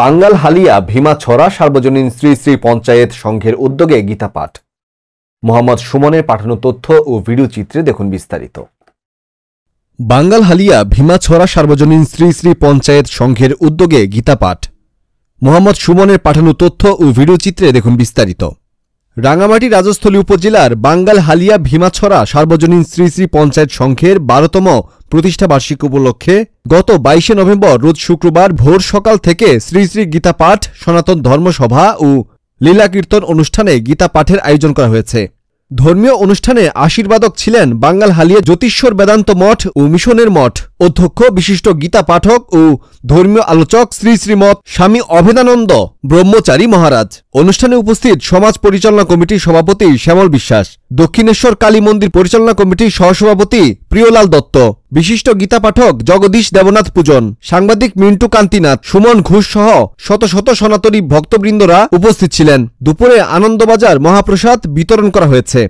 বাঙ্গাল হালিয়া ভীমা ছড়া সার্বজনীন শ্রী শ্রী পঞ্চায়েত সংঘের উদ্যোগে গীতা পাঠ মোহাম্মদ সুমনের পাঠানো তথ্য ও ভিডিও চিত্রে দেখুন বিস্তারিত বাঙ্গাল হালিয়া ছড়া সার্বজনীন শ্রী শ্রী পঞ্চায়েত সংঘের উদ্যোগে গীতা পাঠ মোহাম্মদ সুমনের পাঠানো তথ্য ও ভিডিও চিত্রে দেখুন বিস্তারিত রাঙামাটি রাজস্থলী উপজেলার বাঙ্গাল হালিয়া ভীমাছড়া সার্বজনীন শ্রী শ্রী পঞ্চায়েত সংঘের বারোতম প্রতিষ্ঠাবার্ষিক উপলক্ষে গত বাইশে নভেম্বর রোজ শুক্রবার ভোর সকাল থেকে শ্রী শ্রী গীতা পাঠ সনাতন ধর্মসভা ও লীলা কীর্তন অনুষ্ঠানে গীতা পাঠের আয়োজন করা হয়েছে ধর্মীয় অনুষ্ঠানে আশীর্বাদক ছিলেন বাঙ্গাল হালিয়া জ্যোতিষ্বর বেদান্ত মঠ ও মিশনের মঠ অধ্যক্ষ বিশিষ্ট গীতা পাঠক ও ধর্মীয় আলোচক শ্রী শ্রীমৎ স্বামী অভেদানন্দ ব্রহ্মচারী মহারাজ অনুষ্ঠানে উপস্থিত সমাজ পরিচালনা কমিটির সভাপতি শ্যামল বিশ্বাস দক্ষিণেশ্বর কালী মন্দির পরিচালনা কমিটির সহসভাপতি প্রিয়লাল দত্ত বিশিষ্ট গীতা পাঠক জগদীশ দেবনাথ পূজন সাংবাদিক মিন্টু কান্তিনাথ সুমন ঘোষ সহ শত শত সনাতনী ভক্তবৃন্দরা উপস্থিত ছিলেন দুপুরে আনন্দবাজার মহাপ্রসাদ বিতরণ করা হয়েছে